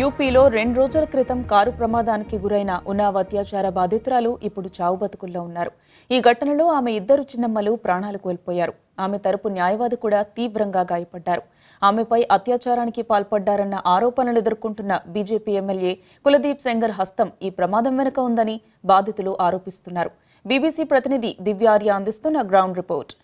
యూపీలో రెండు రోజుల క్రితం కారు ప్రమాదానికి గురైన ఉన్నావ్ అత్యాచార బాధితురాలు ఇప్పుడు చావు బతుకుల్లో ఉన్నారు ఈ ఘటనలో ఆమె ఇద్దరు చిన్నమ్మలు ప్రాణాలు కోల్పోయారు ఆమె తరపు న్యాయవాది కూడా తీవ్రంగా గాయపడ్డారు ఆమెపై అత్యాచారానికి పాల్పడ్డారన్న ఆరోపణలు ఎదుర్కొంటున్న బీజేపీ ఎమ్మెల్యే కులదీప్ సెంగర్ హస్తం ఈ ప్రమాదం వెనుక ఉందని బాధితులు ఆరోపిస్తున్నారు బీబీసీ ప్రతినిధి దివ్యార్య అందిస్తున్న గ్రౌండ్ రిపోర్ట్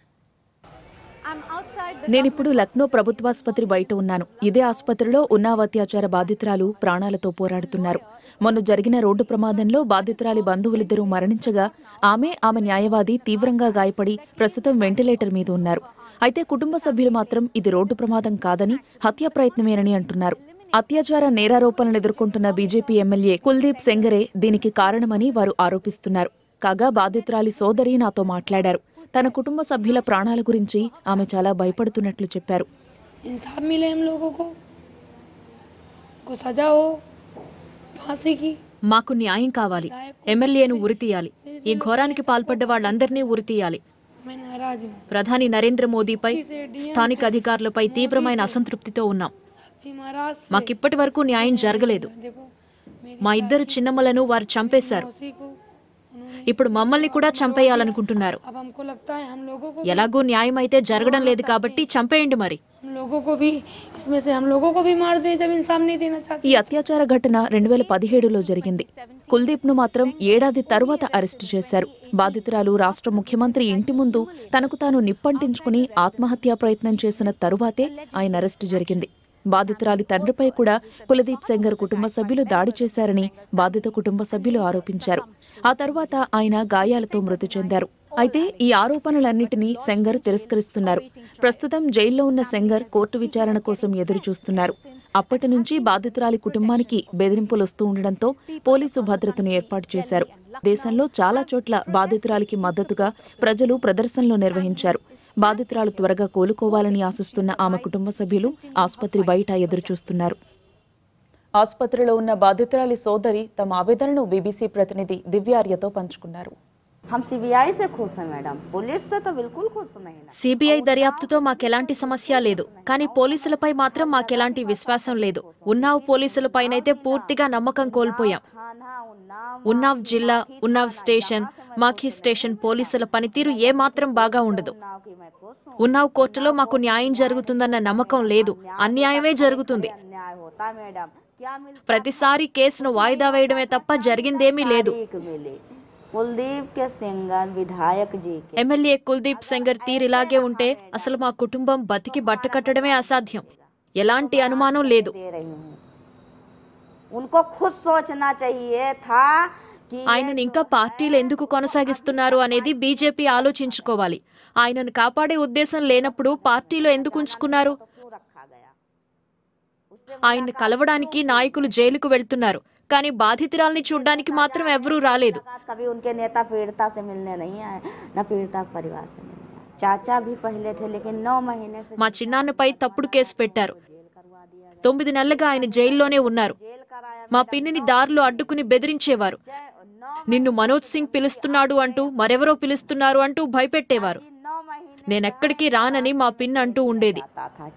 నేనిప్పుడు లక్నో ప్రభుత్వాసుపత్రి బయట ఉన్నాను ఇదే ఆసుపత్రిలో ఉన్నావత్యాచార బాధితురాలు ప్రాణాలతో పోరాడుతున్నారు మొన్న జరిగిన రోడ్డు ప్రమాదంలో బాధితురాలి బంధువులిద్దరూ మరణించగా ఆమె ఆమె న్యాయవాది తీవ్రంగా గాయపడి ప్రస్తుతం వెంటిలేటర్ మీద ఉన్నారు అయితే కుటుంబ సభ్యులు మాత్రం ఇది రోడ్డు ప్రమాదం కాదని హత్యా ప్రయత్నమేనని అంటున్నారు అత్యాచార నేరారోపణలు ఎదుర్కొంటున్న బీజేపీ ఎమ్మెల్యే కుల్దీప్ సెంగరే దీనికి కారణమని వారు ఆరోపిస్తున్నారు కాగా బాధితురాలి సోదరి నాతో మాట్లాడారు తన కుటుంబ సభ్యుల ప్రాణాల గురించి ఆమె చాలా భయపడుతున్నట్లు చెప్పారు మాకు న్యాయం కావాలి ఎమ్మెల్యేను ఉరితీయాలి ఈ ఘోరానికి పాల్పడ్డ వాళ్ళందరినీ ఉరితీయాలి ప్రధాని నరేంద్ర మోదీపై స్థానిక అధికారులపై తీవ్రమైన అసంతృప్తితో ఉన్నాం మాకిప్పటి వరకు న్యాయం జరగలేదు మా ఇద్దరు చిన్నమ్మలను వారు చంపేశారు ఇప్పుడు మమ్మల్ని కూడా చంపేయాలనుకుంటున్నారు ఎలాగో న్యాయం అయితే జరగడం లేదు కాబట్టి చంపేయండి మరి ఈ అత్యాచార ఘటన రెండు వేల పదిహేడులో జరిగింది కుల్దీప్ ను మాత్రం ఏడాది తరువాత అరెస్టు చేశారు బాధితురాలు రాష్ట్ర ముఖ్యమంత్రి ఇంటి ముందు తనకు తాను నిప్పంటించుకుని ఆత్మహత్యా ప్రయత్నం చేసిన తరువాతే ఆయన అరెస్టు జరిగింది బాధితురాలి తండ్రిపై కూడా కులదీప్ సెంగర్ కుటుంబ సభ్యులు దాడి చేశారని బాధిత కుటుంబ సభ్యులు ఆరోపించారు ఆ తర్వాత ఆయన గాయాలతో మృతి చెందారు అయితే ఈ ఆరోపణలన్నింటినీ సెంగర్ తిరస్కరిస్తున్నారు ప్రస్తుతం జైల్లో ఉన్న సెంగర్ కోర్టు విచారణ కోసం ఎదురు చూస్తున్నారు అప్పటి నుంచి బాధితురాలి కుటుంబానికి బెదిరింపులు వస్తూ ఉండడంతో పోలీసు భద్రతను ఏర్పాటు చేశారు దేశంలో చాలా చోట్ల బాధితురాలికి మద్దతుగా ప్రజలు ప్రదర్శనలు నిర్వహించారు బాధితురాలు త్వరగా కోలుకోవాలని ఆశిస్తున్న ఆమె కుటుంబ సభ్యులు ఆసుపత్రి బయట ఎదురుచూస్తున్నారు ఆసుపత్రిలో ఉన్న బాధితురాలి సోదరి తమ ఆవేదనను బీబీసీ ప్రతినిధి దివ్యార్యతో పంచుకున్నారు సిబిఐ దర్యాప్తుతో మాకెలాంటి సమస్య లేదు కానీ పోలీసులపై మాత్రం మాకెలాంటి విశ్వాసం లేదు ఉన్నావ్ పోలీసులపైనైతే పూర్తిగా నమ్మకం కోల్పోయాం ఉన్నావ్ జిల్లా ఉన్నావ్ స్టేషన్ మాఖీ స్టేషన్ పోలీసుల పనితీరు ఏమాత్రం బాగా ఉండదు ఉన్నావ్ కోర్టులో మాకు న్యాయం జరుగుతుందన్న నమ్మకం లేదు అన్యాయమే జరుగుతుంది ప్రతిసారి కేసును వాయిదా వేయడమే తప్ప జరిగిందేమీ లేదు కుల్దీప్ కే సింగర్ విధాయక్ జీ ఎమ్మెల్యే కుల్దీప్ సింగర్ తీరిలాగే ఉంటే అసలు మా కుటుంబం బతికి బట్టకట్టడమే అసాధ్యం ఎలాంటి అనుమానం లేదు ఆయనను ఇంకా పార్టీలు ఎందుకు కొనసాగిస్తున్నారు అనేది బీజేపీ ఆలోచించుకోవాలి ఆయనను కాపాడే ఉద్దేశం లేనప్పుడు పార్టీలో ఎందుకు ఉంచుకున్నారు ఆయన్ని కలవడానికి నాయకులు జైలుకు వెళ్తున్నారు కానీ బాధితురాల్ని చూడడానికి మాత్రం ఎవరూ రాలేదు మా చిన్నాన్నపై తప్పుడు కేసు పెట్టారు తొమ్మిది నెలలుగా ఆయన జైల్లోనే ఉన్నారు మా పిన్నిని దారిలో అడ్డుకుని బెదిరించేవారు నిన్ను మనోజ్ సింగ్ పిలుస్తున్నాడు అంటూ మరెవరో పిలుస్తున్నారు అంటూ భయపెట్టేవారు నేనెక్కడికి రానని మా పిన్ అంటూ ఉండేది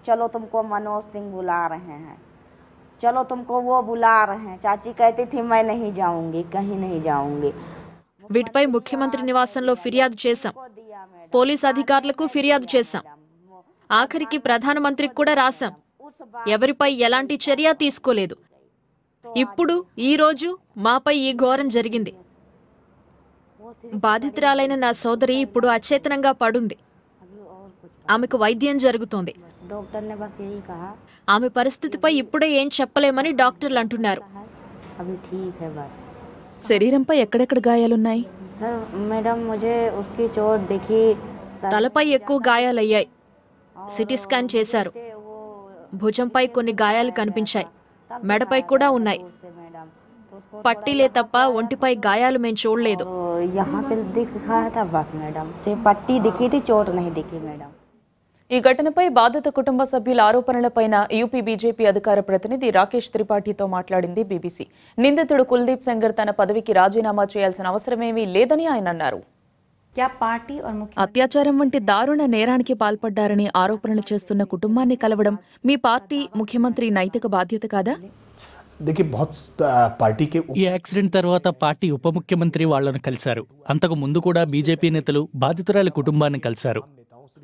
చలో తుమ్కో మనోజ్ సింగ్ బులా రహే चलो तुमको वो बुला रहे हैं चाची कहती थी मैं नहीं जाऊंगी कहीं नहीं जाऊंगी వీటిపై ముఖ్యమంత్రి నివాసంలో ఫిర్యాదు చేశాం పోలీస్ అధికారులకు ఫిర్యాదు చేశాం ఆఖరికి ప్రధానమంత్రికి కూడా రాశాం ఎవరిపై ఎలాంటి చర్య తీసుకోలేదు ఇప్పుడు ఈరోజు మాపై ఈ ఘోరం జరిగింది బాధితురాలైన నా సోదరి ఇప్పుడు అచేతనంగా పడుంది ఆమెకు వైద్యం జరుగుతోంది ఆమె పరిస్థితిపై ఇప్పుడే ఏం చెప్పలేమని డాక్టర్లు అంటున్నారు శరీరంపై ఎక్కడెక్కడ గాయాలున్నాయి ఉన్నాయి मैडम मुझे उसकी తలపై ఎక్కువ గాయాలయ్యాయి సిటీ స్కాన్ చేశారు భుజంపై కొన్ని గాయాలు కనిపించాయి మెడపై కూడా ఉన్నాయి పట్టిలే తప్ప ఒంటిపై గాయాలు మేము చూడలేదు तो यहाँ पे दिख रहा ఈ ఘటనపై బాధిత కుటుంబ సభ్యుల ఆరోపణలపైన యూపీ బీజేపీ అధికార ప్రతినిధి రాకేష్ త్రిపాఠితో మాట్లాడింది బీబీసీ నిందితుడు కుల్దీప్ సెంగర్ తన పదవికి రాజీనామా చేయాల్సిన అవసరమేమీ లేదని ఆయన అన్నారు అత్యాచారం వంటి దారుణ నేరానికి పాల్పడ్డారని ఆరోపణలు చేస్తున్న కుటుంబాన్ని కలవడం మీ పార్టీ ముఖ్యమంత్రి నైతిక బాధ్యత కాదా ఈ యాక్సిడెంట్ తర్వాత పార్టీ ఉప ముఖ్యమంత్రి వాళ్లను కలిశారు అంతకు ముందు కూడా బీజేపీ నేతలు బాధితురాలి కుటుంబాన్ని కలిశారు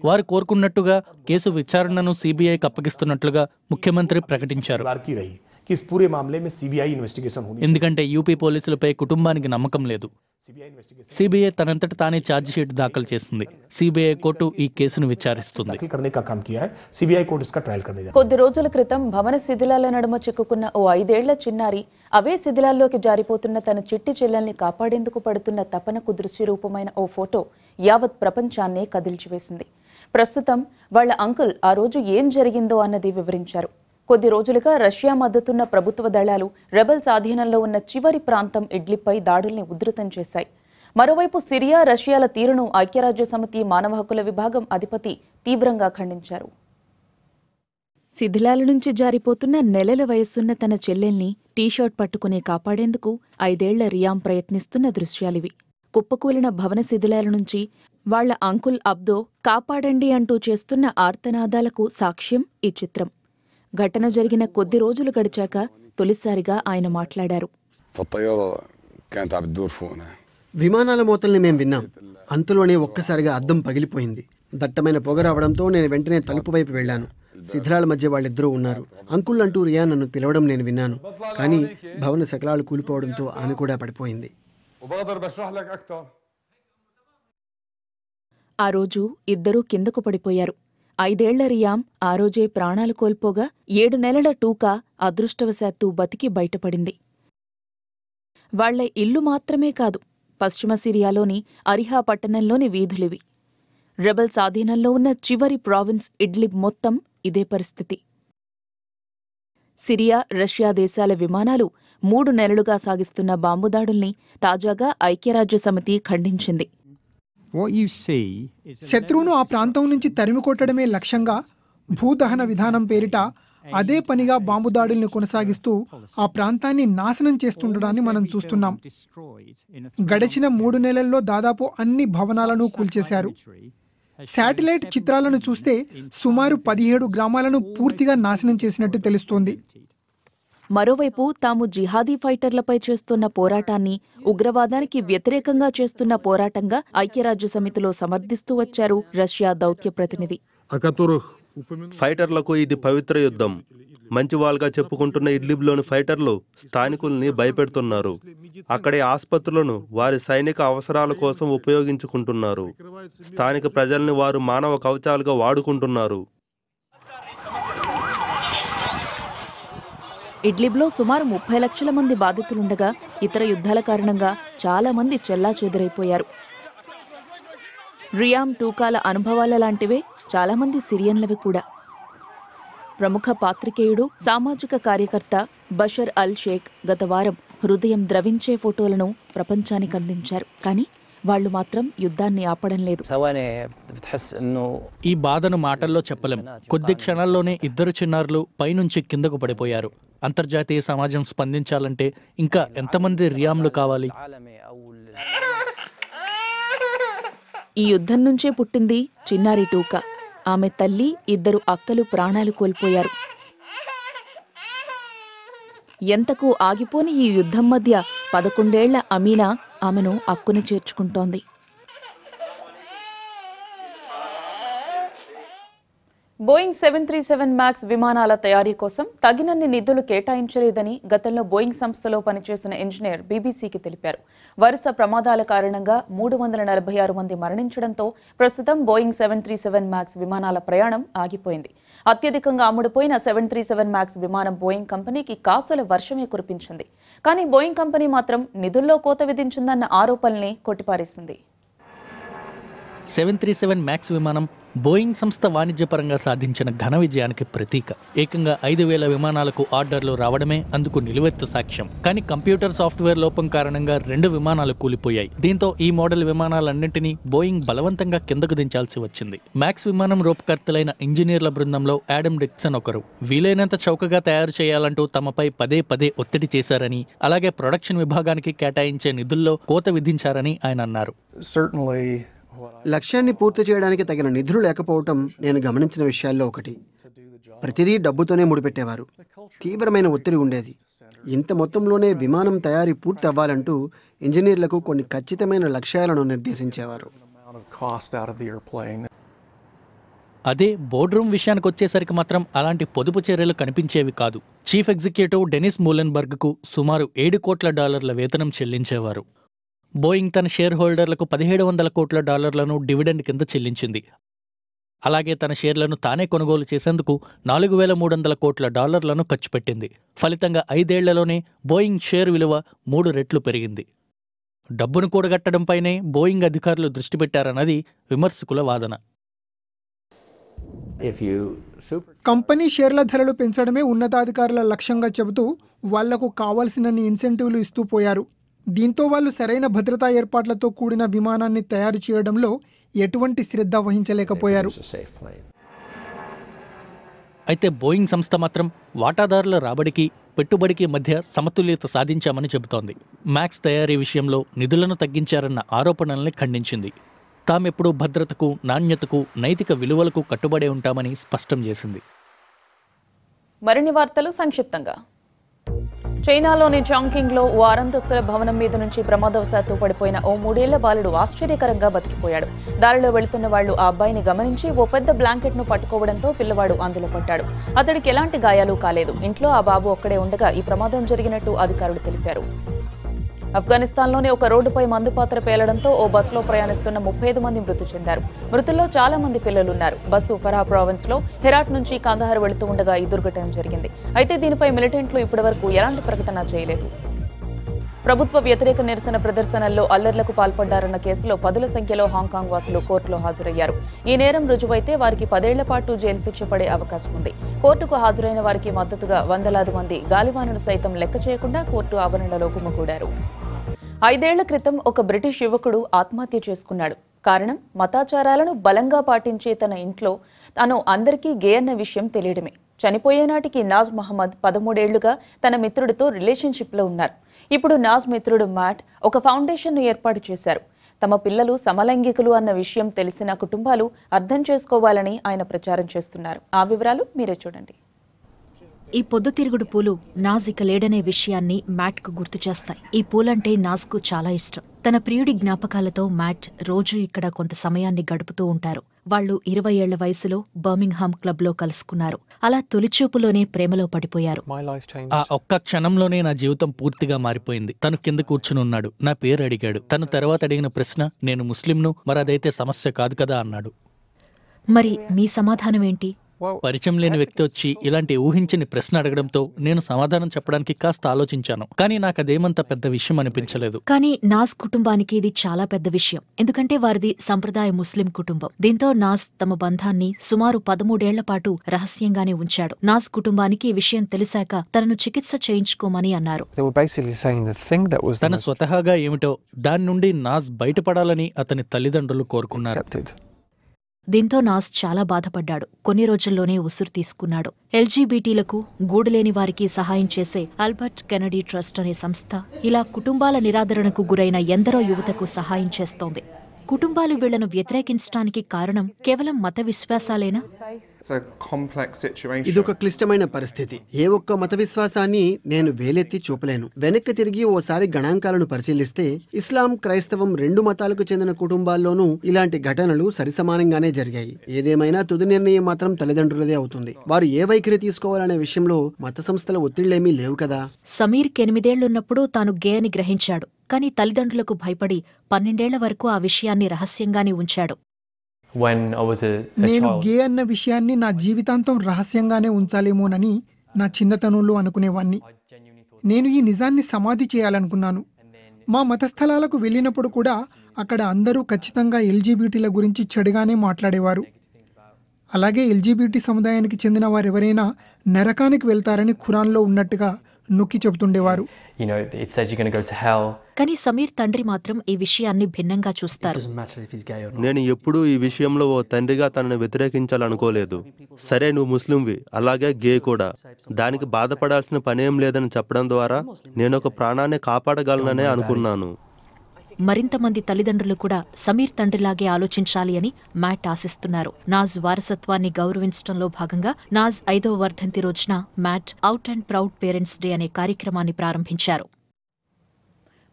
వారు కోరుకున్నట్టుగా కేసు విచారణను సిబిఐకి అప్పగిస్తున్నట్లుగా ముఖ్యమంత్రి ప్రకటించారు ఎందుకంటే యూపీ పోలీసులపై కుటుంబానికి నమ్మకం లేదు సిబిఐ తనంతట తానే షీట్ దాఖలు చేసింది సిబిఐ కోర్టు ఈ కేసును విచారిస్తుంది కొద్ది రోజుల క్రితం భవన శిథిలాల నడుమ చిక్కుకున్న ఓ ఐదేళ్ల చిన్నారి అవే శిథిలాల్లోకి జారిపోతున్న తన చిట్టి చెల్లెల్ని కాపాడేందుకు పడుతున్న తపనకు రూపమైన ఓ ఫోటో యావత్ ప్రపంచాన్నే కదిల్చివేసింది ప్రస్తుతం వాళ్ల అంకుల్ ఆ రోజు ఏం జరిగిందో అన్నది వివరించారు కొద్ది రోజులుగా రష్యా మద్దతున్న ప్రభుత్వ దళాలు రెబల్స్ ఆధీనంలో ఉన్న చివరి ప్రాంతం ఇడ్లీపై దాడుల్ని ఉధృతం చేశాయి మరోవైపు సిరియా రష్యాల తీరును ఐక్యరాజ్య సమితి మానవ హక్కుల విభాగం అధిపతి తీవ్రంగా ఖండించారు శిథిలాల నుంచి జారిపోతున్న నెలల వయస్సున్న తన చెల్లెల్ని టీషర్ట్ పట్టుకునే కాపాడేందుకు ఐదేళ్ల రియాం ప్రయత్నిస్తున్న దృశ్యాలివి కుప్పకూలిన భవన శిథిలాల నుంచి వాళ్ల అంకుల్ అబ్దో కాపాడండి అంటూ చేస్తున్న ఆర్తనాదాలకు సాక్ష్యం ఈ చిత్రం ఘటన జరిగిన కొద్ది రోజులు గడిచాక తొలిసారిగా ఆయన మాట్లాడారు విమానాల మోతల్ని మేం విన్నాం అంతలోనే ఒక్కసారిగా అద్దం పగిలిపోయింది దట్టమైన పొగ రావడంతో నేను వెంటనే తలుపు వైపు వెళ్ళాను శిథిలాల మధ్య వాళ్ళిద్దరూ ఉన్నారు అంకుల్ అంటూ రియా నన్ను పిలవడం నేను విన్నాను కానీ భవన శకలాలు కూలిపోవడంతో ఆమె కూడా పడిపోయింది وبقدر بشرح لك اكثر ఆ రోజు ఇద్దరూ కిందకు పడిపోయారు ఐదేళ్ల రియామ్ ఆ రోజే ప్రాణాలు కోల్పోగా ఏడు నెలల టూకా అదృష్టవశాత్తు బతికి బయటపడింది వాళ్ల ఇల్లు మాత్రమే కాదు పశ్చిమ సిరియాలోని అరిహా పట్టణంలోని వీధులివి రెబల్స్ ఆధీనంలో ఉన్న చివరి ప్రావిన్స్ ఇడ్లిబ్ మొత్తం ఇదే పరిస్థితి సిరియా రష్యా దేశాల విమానాలు మూడు నెలలుగా సాగిస్తున్న బాంబు దాడుల్ని తాజాగా ఐక్యరాజ్యసమితి ఖండించింది శత్రువును ఆ ప్రాంతం నుంచి తరిమి కొట్టడమే లక్ష్యంగా భూదహన విధానం పేరిట అదే పనిగా బాంబు దాడుల్ని కొనసాగిస్తూ ఆ ప్రాంతాన్ని నాశనం చేస్తుండడాన్ని మనం చూస్తున్నాం గడిచిన మూడు నెలల్లో దాదాపు అన్ని భవనాలను కూల్చేశారు శాటిలైట్ చిత్రాలను చూస్తే సుమారు పదిహేడు గ్రామాలను పూర్తిగా నాశనం చేసినట్టు తెలుస్తోంది మరోవైపు తాము జిహాదీ ఫైటర్లపై చేస్తున్న పోరాటాన్ని ఉగ్రవాదానికి వ్యతిరేకంగా చేస్తున్న పోరాటంగా ఐక్యరాజ్య సమితిలో సమర్థిస్తూ వచ్చారు రష్యా దౌత్య ప్రతినిధి ఫైటర్లకు ఇది పవిత్ర యుద్ధం వాళ్ళుగా చెప్పుకుంటున్న ఇడ్లిబ్లోని ఫైటర్లు స్థానికుల్ని భయపెడుతున్నారు అక్కడి ఆసుపత్రులను వారి సైనిక అవసరాల కోసం ఉపయోగించుకుంటున్నారు స్థానిక ప్రజల్ని వారు మానవ కవచాలుగా వాడుకుంటున్నారు ఇడ్లిబ్లో సుమారు ముప్పై లక్షల మంది బాధితులుండగా ఇతర యుద్ధాల కారణంగా చాలామంది చెల్లా చెదురైపోయారు రియామ్ టూకాల అనుభవాల లాంటివే చాలామంది సిరియన్లవి కూడా ప్రముఖ పాత్రికేయుడు సామాజిక కార్యకర్త బషర్ అల్ షేక్ గత వారం హృదయం ద్రవించే ఫోటోలను ప్రపంచానికి అందించారు కానీ వాళ్ళు మాత్రం యుద్ధాన్ని ఆపడం లేదు ఈ బాధను మాటల్లో చెప్పలేం కొద్ది క్షణాల్లోనే ఇద్దరు చిన్నారులు పైనుంచి కిందకు పడిపోయారు అంతర్జాతీయ సమాజం స్పందించాలంటే ఇంకా ఎంతమంది రియామ్లు కావాలి ఈ యుద్ధం నుంచే పుట్టింది చిన్నారి టూక ఆమె తల్లి ఇద్దరు అక్కలు ప్రాణాలు కోల్పోయారు ఎంతకు ఆగిపోని ఈ యుద్ధం మధ్య పదకొండేళ్ల అమీనా ఆమెను అక్కుని చేర్చుకుంటోంది Boeing seven three seven max విమానాల తయారీ కోసం తగినన్ని నిధులు కేటాయించలేదని గతంలో బోయింగ్ సంస్థలో పనిచేసిన ఇంజనీర్ బీబీసీకి తెలిపారు వరుస ప్రమాదాల కారణంగా మూడు వందల నలభై ఆరు మంది మరణించడంతో ప్రస్తుతం Boeing seven three seven max విమానాల ప్రయాణం ఆగిపోయింది అత్యధికంగా అమ్ముడుపోయిన సెవెన్ త్రీ సెవెన్ మ్యాక్స్ విమానం బోయింగ్ కంపెనీకి కాసుల వర్షమే కురిపించింది కానీ బోయింగ్ కంపెనీ మాత్రం నిధుల్లో కోత విధించిందన్న ఆరోపణల్ని కొట్టిపారేసింది సెవెన్ త్రీ సెవెన్ మ్యాక్స్ విమానం బోయింగ్ సంస్థ వాణిజ్యపరంగా సాధించిన ఘన విజయానికి ప్రతీక ఏకంగా ఐదు వేల విమానాలకు ఆర్డర్లు రావడమే అందుకు నిలువెత్తు సాక్ష్యం కానీ కంప్యూటర్ సాఫ్ట్వేర్ లోపం కారణంగా రెండు విమానాలు కూలిపోయాయి దీంతో ఈ మోడల్ విమానాలన్నింటినీ బోయింగ్ బలవంతంగా కిందకు దించాల్సి వచ్చింది మ్యాక్స్ విమానం రూపకర్తలైన ఇంజనీర్ల బృందంలో యాడమ్ డిక్సన్ ఒకరు వీలైనంత చౌకగా తయారు చేయాలంటూ తమపై పదే పదే ఒత్తిడి చేశారని అలాగే ప్రొడక్షన్ విభాగానికి కేటాయించే నిధుల్లో కోత విధించారని ఆయన అన్నారు Certainly, లక్ష్యాన్ని పూర్తి చేయడానికి తగిన నిధులు లేకపోవటం నేను గమనించిన విషయాల్లో ఒకటి ప్రతిదీ డబ్బుతోనే ముడిపెట్టేవారు తీవ్రమైన ఒత్తిడి ఉండేది ఇంత మొత్తంలోనే విమానం తయారీ పూర్తి అవ్వాలంటూ ఇంజనీర్లకు కొన్ని ఖచ్చితమైన లక్ష్యాలను నిర్దేశించేవారు అదే బోర్డ్రూమ్ విషయానికి వచ్చేసరికి మాత్రం అలాంటి పొదుపు చర్యలు కనిపించేవి కాదు చీఫ్ ఎగ్జిక్యూటివ్ డెనిస్ మూలెన్బర్గ్కు సుమారు ఏడు కోట్ల డాలర్ల వేతనం చెల్లించేవారు బోయింగ్ తన షేర్ హోల్డర్లకు పదిహేడు వందల కోట్ల డాలర్లను డివిడెండ్ కింద చెల్లించింది అలాగే తన షేర్లను తానే కొనుగోలు చేసేందుకు నాలుగు వేల మూడు వందల కోట్ల డాలర్లను ఖర్చు పెట్టింది ఫలితంగా ఐదేళ్లలోనే బోయింగ్ షేర్ విలువ మూడు రెట్లు పెరిగింది డబ్బును కూడగట్టడంపైనే బోయింగ్ అధికారులు దృష్టి పెట్టారన్నది విమర్శకుల వాదన కంపెనీ షేర్ల ధరలు పెంచడమే ఉన్నతాధికారుల లక్ష్యంగా చెబుతూ వాళ్లకు కావాల్సినన్ని ఇన్సెంటివ్లు ఇస్తూ పోయారు దీంతో వాళ్ళు సరైన భద్రతా ఏర్పాట్లతో కూడిన విమానాన్ని తయారు చేయడంలో ఎటువంటి శ్రద్ధ వహించలేకపోయారు అయితే బోయింగ్ సంస్థ మాత్రం వాటాదారుల రాబడికి పెట్టుబడికి మధ్య సమతుల్యత సాధించామని చెబుతోంది మ్యాక్స్ తయారీ విషయంలో నిధులను తగ్గించారన్న ఆరోపణల్ని ఖండించింది తామెప్పుడూ భద్రతకు నాణ్యతకు నైతిక విలువలకు కట్టుబడే ఉంటామని స్పష్టం చేసింది మరిన్ని వార్తలు సంక్షిప్తంగా చైనాలోని చాంకింగ్లో ఓ ఆరంతస్తుల భవనం మీద నుంచి ప్రమాదవశాత్తు పడిపోయిన ఓ మూడేళ్ల బాలుడు ఆశ్చర్యకరంగా బతికిపోయాడు దారిలో వెళుతున్న వాళ్లు ఆ అబ్బాయిని గమనించి ఓ పెద్ద బ్లాంకెట్ను పట్టుకోవడంతో పిల్లవాడు అందులో పట్టాడు అతడికి ఎలాంటి గాయాలు కాలేదు ఇంట్లో ఆ బాబు ఒక్కడే ఉండగా ఈ ప్రమాదం జరిగినట్టు అధికారులు తెలిపారు ఆఫ్ఘనిస్తాన్లోని ఒక రోడ్డుపై మందు పాత్ర పేలడంతో ఓ బస్సులో ప్రయాణిస్తున్న ముప్పై ఐదు మంది మృతి చెందారు మృతుల్లో చాలా మంది పిల్లలున్నారు బస్సు ఫరా ప్రావిన్స్ లో హెరాట్ నుంచి కాందహార్ వెళుతూ ఉండగా ఈ దుర్ఘటన జరిగింది అయితే దీనిపై మిలిటెంట్లు ఇప్పటివరకు ఎలాంటి ప్రకటన చేయలేదు ప్రభుత్వ వ్యతిరేక నిరసన ప్రదర్శనల్లో అల్లర్లకు పాల్పడ్డారన్న కేసులో పదుల సంఖ్యలో హాంకాంగ్ వాసులు కోర్టులో హాజరయ్యారు ఈ నేరం రుజువైతే వారికి పదేళ్ల పాటు జైలు శిక్ష పడే అవకాశం ఉంది కోర్టుకు హాజరైన వారికి మద్దతుగా వందలాది మంది గాలివానులు సైతం లెక్క చేయకుండా కోర్టు ఆవరణలో గుమ్మగూడారు ఐదేళ్ల క్రితం ఒక బ్రిటిష్ యువకుడు ఆత్మహత్య చేసుకున్నాడు కారణం మతాచారాలను బలంగా పాటించే తన ఇంట్లో తను అందరికీ గే అన్న విషయం తెలియడమే చనిపోయే నాటికి నాజ్ మహమ్మద్ పదమూడేళ్లుగా తన మిత్రుడితో రిలేషన్షిప్లో ఉన్నారు ఇప్పుడు నాజ్ మిత్రుడు మ్యాట్ ఒక ఫౌండేషన్ను ఏర్పాటు చేశారు తమ పిల్లలు సమలైంగికులు అన్న విషయం తెలిసిన కుటుంబాలు అర్థం చేసుకోవాలని ఆయన ప్రచారం చేస్తున్నారు ఆ వివరాలు మీరే చూడండి ఈ పొద్దుతిరుగుడు పూలు నాజ్ ఇక లేడనే విషయాన్ని మ్యాట్కు గుర్తు చేస్తాయి ఈ పూలంటే నాజ్కు చాలా ఇష్టం తన ప్రియుడి జ్ఞాపకాలతో మ్యాట్ రోజూ ఇక్కడ కొంత సమయాన్ని గడుపుతూ ఉంటారు వాళ్లు ఇరవై ఏళ్ల వయసులో బర్మింగ్హామ్ క్లబ్లో కలుసుకున్నారు అలా తొలిచూపులోనే ప్రేమలో పడిపోయారు ఆ ఒక్క క్షణంలోనే నా జీవితం పూర్తిగా మారిపోయింది తను కింద కూర్చుని ఉన్నాడు నా పేరు అడిగాడు తను తర్వాత అడిగిన ప్రశ్న నేను ముస్లింను మరదైతే సమస్య కాదు కదా అన్నాడు మరి మీ సమాధానమేంటి పరిచయం లేని వ్యక్తి వచ్చి ఇలాంటి ఊహించని ప్రశ్న అడగడంతో నేను సమాధానం చెప్పడానికి కాస్త ఆలోచించాను కానీ నాకు అదేమంత పెద్ద విషయం అనిపించలేదు కానీ నాస్ కుటుంబానికి ఇది చాలా పెద్ద విషయం ఎందుకంటే వారిది సంప్రదాయ ముస్లిం కుటుంబం దీంతో నాస్ తమ బంధాన్ని సుమారు పదమూడేళ్ల పాటు రహస్యంగానే ఉంచాడు నాస్ కుటుంబానికి ఈ విషయం తెలిసాక తనను చికిత్స చేయించుకోమని అన్నారు తన స్వతహాగా ఏమిటో దాని నుండి నాస్ బయటపడాలని అతని తల్లిదండ్రులు కోరుకున్నారు దీంతో నాస్ చాలా బాధపడ్డాడు కొన్ని రోజుల్లోనే ఉసురు తీసుకున్నాడు ఎల్జీబీటీలకు గూడులేని వారికి సహాయం చేసే ఆల్బర్ట్ కెనడీ ట్రస్ట్ అనే సంస్థ ఇలా కుటుంబాల నిరాదరణకు గురైన ఎందరో యువతకు సహాయం చేస్తోంది కుటుంబాలు వీళ్లను వ్యతిరేకించడానికి కారణం కేవలం మత విశ్వాసాలేనా ఇది ఒక క్లిష్టమైన పరిస్థితి ఏ ఒక్క మత విశ్వాసాన్ని నేను వేలెత్తి చూపలేను వెనక్కి తిరిగి ఓసారి గణాంకాలను పరిశీలిస్తే ఇస్లాం క్రైస్తవం రెండు మతాలకు చెందిన కుటుంబాల్లోనూ ఇలాంటి ఘటనలు సరిసమానంగానే జరిగాయి ఏదేమైనా తుది నిర్ణయం మాత్రం తల్లిదండ్రులదే అవుతుంది వారు ఏ వైఖరి తీసుకోవాలనే విషయంలో మత సంస్థల ఒత్తిళ్లేమీ లేవు కదా సమీర్కి ఎనిమిదేళ్లున్నప్పుడు తాను గే అని గ్రహించాడు కానీ తల్లిదండ్రులకు భయపడి పన్నెండేళ్ల వరకు ఆ విషయాన్ని రహస్యంగానే ఉంచాడు నేను గే అన్న విషయాన్ని నా జీవితాంతం రహస్యంగానే ఉంచాలేమోనని నా చిన్నతనంలో అనుకునేవాణ్ణి నేను ఈ నిజాన్ని సమాధి చేయాలనుకున్నాను మా మతస్థలాలకు వెళ్ళినప్పుడు కూడా అక్కడ అందరూ ఖచ్చితంగా ఎల్జీబీటీల గురించి చెడుగానే మాట్లాడేవారు అలాగే ఎల్జీబీటీ సముదాయానికి చెందిన వారెవరైనా నరకానికి వెళ్తారని ఖురాన్లో ఉన్నట్టుగా నొక్కి చెబుతుండేవారు కానీ సమీర్ తండ్రి మాత్రం ఈ విషయాన్ని భిన్నంగా చూస్తారు నేను ఎప్పుడూ ఈ విషయంలో ఓ తండ్రిగా తనను వ్యతిరేకించాలనుకోలేదు సరే నువ్వు ముస్లింవి అలాగే గే కూడా దానికి బాధపడాల్సిన పనేం లేదని చెప్పడం ద్వారా నేను ఒక ప్రాణాన్ని కాపాడగలననే అనుకున్నాను మరింతమంది తల్లిదండ్రులు కూడా సమీర్ తండ్రిలాగే ఆలోచించాలి అని మ్యాట్ ఆశిస్తున్నారు నాజ్ వారసత్వాన్ని గౌరవించడంలో భాగంగా నాజ్ ఐదవ వర్ధంతి రోజున mat out and proud parents day అనే కార్యక్రమాన్ని ప్రారంభించారు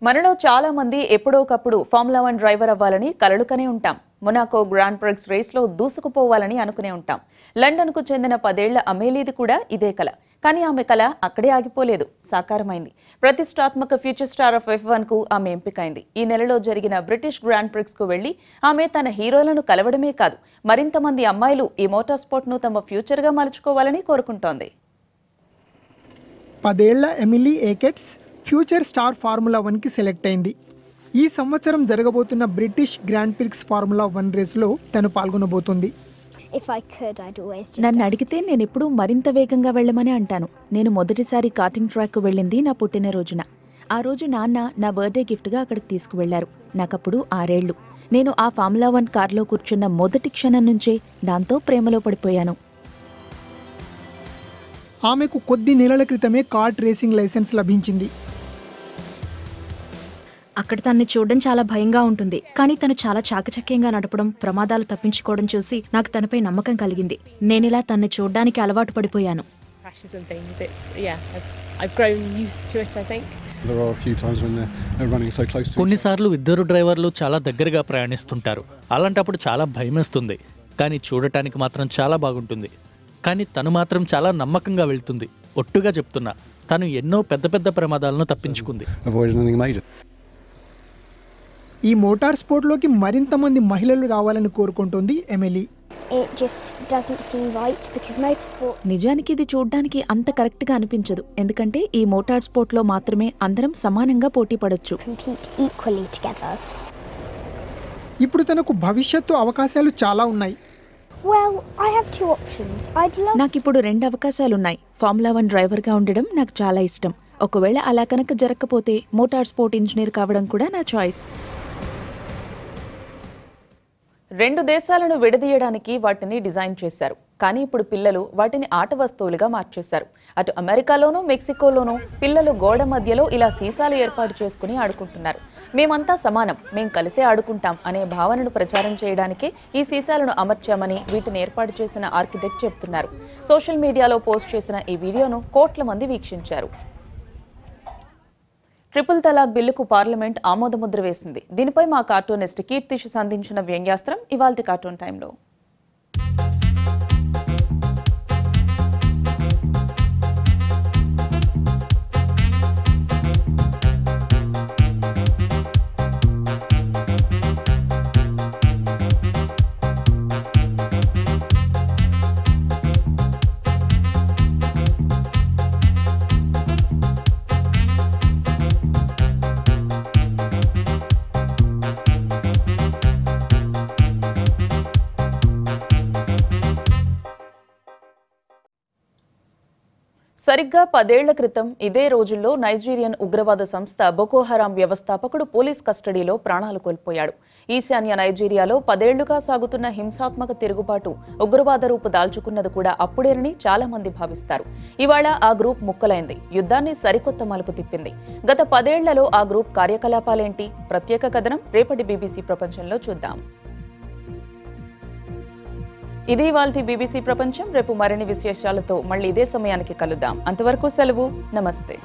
మనలో చాలా మంది ఎప్పుడో ఒకప్పుడు ఫార్ములా వన్ డ్రైవర్ అవ్వాలని కలలుకనే ఉంటాం మొనాకో గ్రాండ్ ప్రిక్స్ రేస్లో దూసుకుపోవాలని అనుకునే ఉంటాం లండన్కు చెందిన పదేళ్ల అమేలీది కూడా ఇదే కల కానీ ఆమె కళ అక్కడే ఆగిపోలేదు సాకారమైంది ప్రతిష్టాత్మక ఫ్యూచర్ స్టార్ ఆఫ్ ఎఫ్ వన్కు ఆమె ఎంపికైంది ఈ నెలలో జరిగిన బ్రిటిష్ గ్రాండ్ కు వెళ్లి ఆమె తన హీరోలను కలవడమే కాదు మరింత మంది అమ్మాయిలు ఈ మోటార్ స్పోర్ట్ను తమ ఫ్యూచర్గా మలుచుకోవాలని కోరుకుంటోంది పదేళ్ల ఎమిలీ ఏకెట్స్ ఫ్యూచర్ స్టార్ ఫార్ములా వన్కి సెలెక్ట్ అయింది ఈ సంవత్సరం జరగబోతున్న British grand prix formula one రేస్లో తను పాల్గొనబోతుంది నన్ను అడిగితే నేను ఎప్పుడూ మరింత వేగంగా వెళ్ళమని అంటాను నేను మొదటిసారి కార్టింగ్ ట్రాక్ వెళ్ళింది నా పుట్టినరోజున ఆ రోజు నాన్న నా బర్త్డే గిఫ్ట్గా అక్కడికి తీసుకువెళ్లారు నాకప్పుడు ఆరేళ్లు నేను ఆ ఫార్ములా వన్ కార్లో కూర్చున్న మొదటి క్షణం నుంచే దాంతో ప్రేమలో పడిపోయాను ఆమెకు కొద్ది నెలల క్రితమే కార్ట్ రేసింగ్ లైసెన్స్ లభించింది అక్కడ తనని చూడడం చాలా భయంగా ఉంటుంది కానీ తను చాలా చాకచక్యంగా నడపడం ప్రమాదాలు తప్పించుకోవడం చూసి నాకు తనపై నమ్మకం కలిగింది నేనిలా తనని చూడడానికి అలవాటు పడిపోయాను కొన్నిసార్లు ఇద్దరు డ్రైవర్లు చాలా దగ్గరగా ప్రయాణిస్తుంటారు అలాంటప్పుడు చాలా భయమేస్తుంది కానీ చూడటానికి మాత్రం చాలా బాగుంటుంది కానీ తను మాత్రం చాలా నమ్మకంగా వెళ్తుంది ఒట్టుగా చెప్తున్నా తను ఎన్నో పెద్ద పెద్ద ప్రమాదాలను తప్పించుకుంది ఈ మోటార్ స్పోర్ట్లోకి మరింత మంది మహిళలు రావాలని కోరుకుంటోంది ఎమిలీ నిజానికి ఇది చూడ్డానికి అంత కరెక్ట్గా అనిపించదు ఎందుకంటే ఈ మోటార్ స్పోర్ట్లో మాత్రమే అందరం సమానంగా పోటీ పడొచ్చు ఇప్పుడు తనకు భవిష్యత్తు అవకాశాలు చాలా ఉన్నాయి నాకు ఇప్పుడు రెండు అవకాశాలు ఉన్నాయి ఫార్ములా వన్ డ్రైవర్గా ఉండడం నాకు చాలా ఇష్టం ఒకవేళ అలా కనుక జరగకపోతే మోటార్ స్పోర్ట్ ఇంజనీర్ కావడం కూడా నా చాయిస్ రెండు దేశాలను విడదీయడానికి వాటిని డిజైన్ చేశారు కానీ ఇప్పుడు పిల్లలు వాటిని ఆట వస్తువులుగా మార్చేశారు అటు అమెరికాలోనూ మెక్సికోలోనూ పిల్లలు గోడ మధ్యలో ఇలా సీసాలు ఏర్పాటు చేసుకుని ఆడుకుంటున్నారు మేమంతా సమానం మేం కలిసే ఆడుకుంటాం అనే భావనను ప్రచారం చేయడానికి ఈ సీసాలను అమర్చామని వీటిని ఏర్పాటు చేసిన ఆర్కిటెక్ట్ చెప్తున్నారు సోషల్ మీడియాలో పోస్ట్ చేసిన ఈ వీడియోను కోట్ల మంది వీక్షించారు ట్రిపుల్ తలాక్ బిల్లుకు పార్లమెంట్ ఆమోదముద్ర వేసింది దీనిపై మా కార్టూనిస్ట్ కీర్తిష్ సంధించిన వ్యంగ్యాస్త్రం ఇవాల్టి కార్టూన్ టైంలో సరిగ్గా పదేళ్ల క్రితం ఇదే రోజుల్లో నైజీరియన్ ఉగ్రవాద సంస్థ బొకోహరాం వ్యవస్థాపకుడు పోలీస్ కస్టడీలో ప్రాణాలు కోల్పోయాడు ఈశాన్య నైజీరియాలో పదేళ్లుగా సాగుతున్న హింసాత్మక తిరుగుబాటు ఉగ్రవాద రూపు దాల్చుకున్నది కూడా అప్పుడేనని చాలా మంది భావిస్తారు ఇవాళ ఆ గ్రూప్ ముక్కలైంది యుద్ధాన్ని సరికొత్త మలుపు తిప్పింది గత పదేళ్లలో ఆ గ్రూప్ కార్యకలాపాలేంటి ప్రత్యేక కథనం రేపటి బీబీసీ ప్రపంచంలో చూద్దాం ఇది వాళ్ళ బీబీసీ ప్రపంచం రేపు మరిన్ని విశేషాలతో మళ్ళీ ఇదే సమయానికి కలుద్దాం అంతవరకు సెలవు నమస్తే